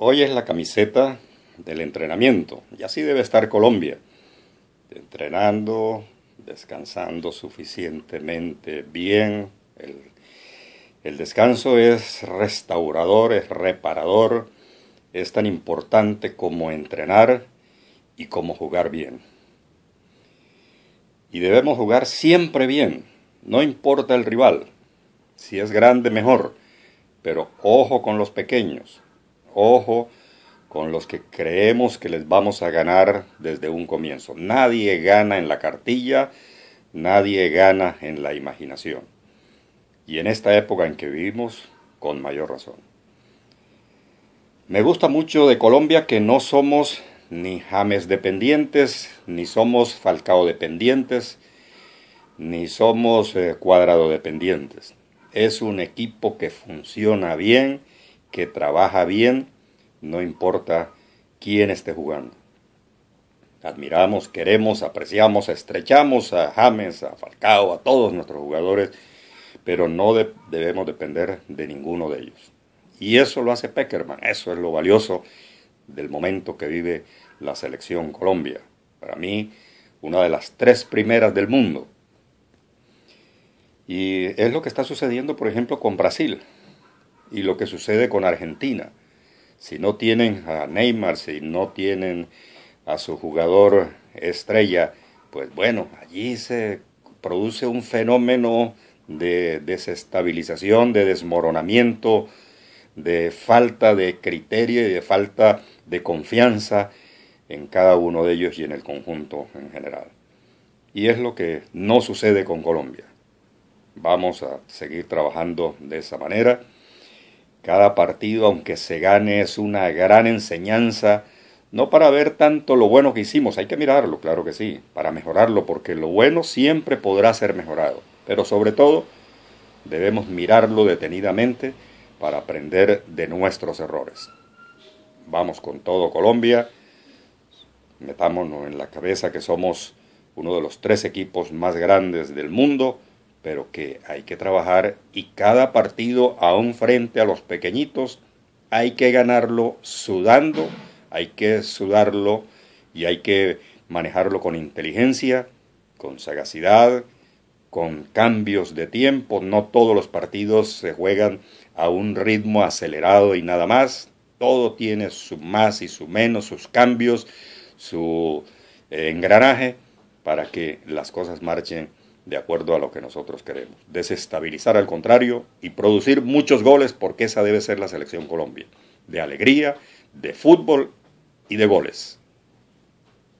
Hoy es la camiseta del entrenamiento, y así debe estar Colombia, entrenando, descansando suficientemente bien. El, descanso es restaurador, es reparador, es tan importante como entrenar y como jugar bien. Y debemos jugar siempre bien, no importa el rival, si es grande mejor, pero ojo con los pequeños Ojo con los que creemos que les vamos a ganar desde un comienzo. Nadie gana en la cartilla, nadie gana en la imaginación. Y en esta época en que vivimos, con mayor razón. Me gusta mucho de Colombia que no somos ni James dependientes, ni somos Falcao dependientes, ni somos eh, Cuadrado dependientes. Es un equipo que funciona bien que trabaja bien, no importa quién esté jugando. Admiramos, queremos, apreciamos, estrechamos a James, a Falcao, a todos nuestros jugadores, pero no debemos depender de ninguno de ellos. Y eso lo hace Peckerman, eso es lo valioso del momento que vive la selección Colombia. Para mí, una de las tres primeras del mundo. Y es lo que está sucediendo, por ejemplo, con Brasil y lo que sucede con Argentina. Si no tienen a Neymar, si no tienen a su jugador estrella, pues bueno, allí se produce un fenómeno de desestabilización, de desmoronamiento, de falta de criterio y de falta de confianza en cada uno de ellos y en el conjunto en general. Y es lo que no sucede con Colombia. Vamos a seguir trabajando de esa manera. Cada partido, aunque se gane, es una gran enseñanza, no para ver tanto lo bueno que hicimos, hay que mirarlo, claro que sí, para mejorarlo, porque lo bueno siempre podrá ser mejorado, pero sobre todo debemos mirarlo detenidamente para aprender de nuestros errores. Vamos con todo Colombia, metámonos en la cabeza que somos uno de los tres equipos más grandes del mundo, pero que hay que trabajar y cada partido, aún frente a los pequeñitos, hay que ganarlo sudando, hay que sudarlo y hay que manejarlo con inteligencia, con sagacidad, con cambios de tiempo. No todos los partidos se juegan a un ritmo acelerado y nada más. Todo tiene su más y su menos, sus cambios, su eh, engranaje para que las cosas marchen de acuerdo a lo que nosotros queremos. Desestabilizar al contrario y producir muchos goles porque esa debe ser la selección Colombia. De alegría, de fútbol y de goles.